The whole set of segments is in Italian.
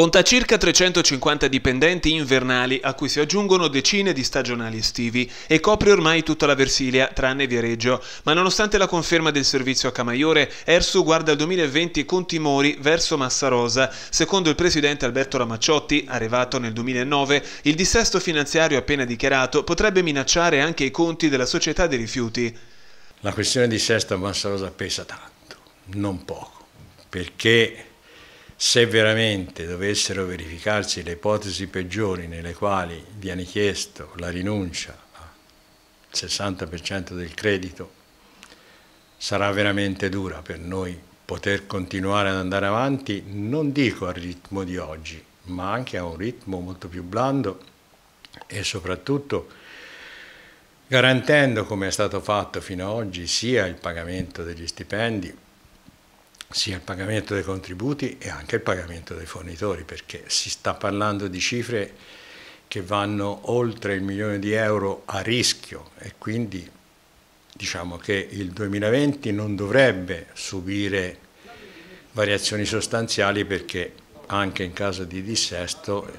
Conta circa 350 dipendenti invernali a cui si aggiungono decine di stagionali estivi e copre ormai tutta la Versilia tranne Viareggio, ma nonostante la conferma del servizio a Camaiore, Ersu guarda il 2020 con timori verso Massarosa. Secondo il presidente Alberto Ramacciotti, arrivato nel 2009, il dissesto finanziario appena dichiarato potrebbe minacciare anche i conti della società dei rifiuti. La questione di sesto Sesta Massarosa pesa tanto, non poco, perché se veramente dovessero verificarsi le ipotesi peggiori nelle quali viene chiesto la rinuncia al 60% del credito, sarà veramente dura per noi poter continuare ad andare avanti, non dico al ritmo di oggi, ma anche a un ritmo molto più blando e soprattutto garantendo, come è stato fatto fino ad oggi, sia il pagamento degli stipendi, sia il pagamento dei contributi e anche il pagamento dei fornitori, perché si sta parlando di cifre che vanno oltre il milione di euro a rischio e quindi diciamo che il 2020 non dovrebbe subire variazioni sostanziali perché anche in caso di dissesto eh,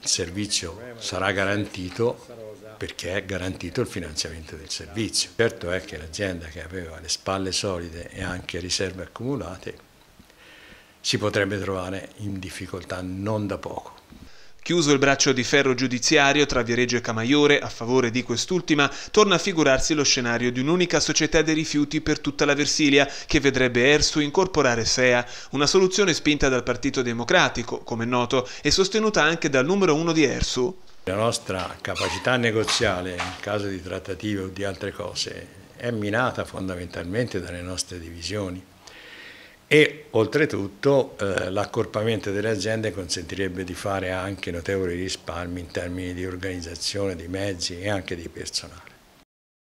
il servizio sarà garantito perché è garantito il finanziamento del servizio. Certo è che l'azienda che aveva le spalle solide e anche riserve accumulate si potrebbe trovare in difficoltà non da poco. Chiuso il braccio di ferro giudiziario tra Viareggio e Camaiore a favore di quest'ultima, torna a figurarsi lo scenario di un'unica società dei rifiuti per tutta la Versilia che vedrebbe Ersu incorporare SEA, una soluzione spinta dal Partito Democratico, come noto, e sostenuta anche dal numero uno di Ersu. La nostra capacità negoziale in caso di trattative o di altre cose è minata fondamentalmente dalle nostre divisioni e oltretutto eh, l'accorpamento delle aziende consentirebbe di fare anche notevoli risparmi in termini di organizzazione, di mezzi e anche di personale.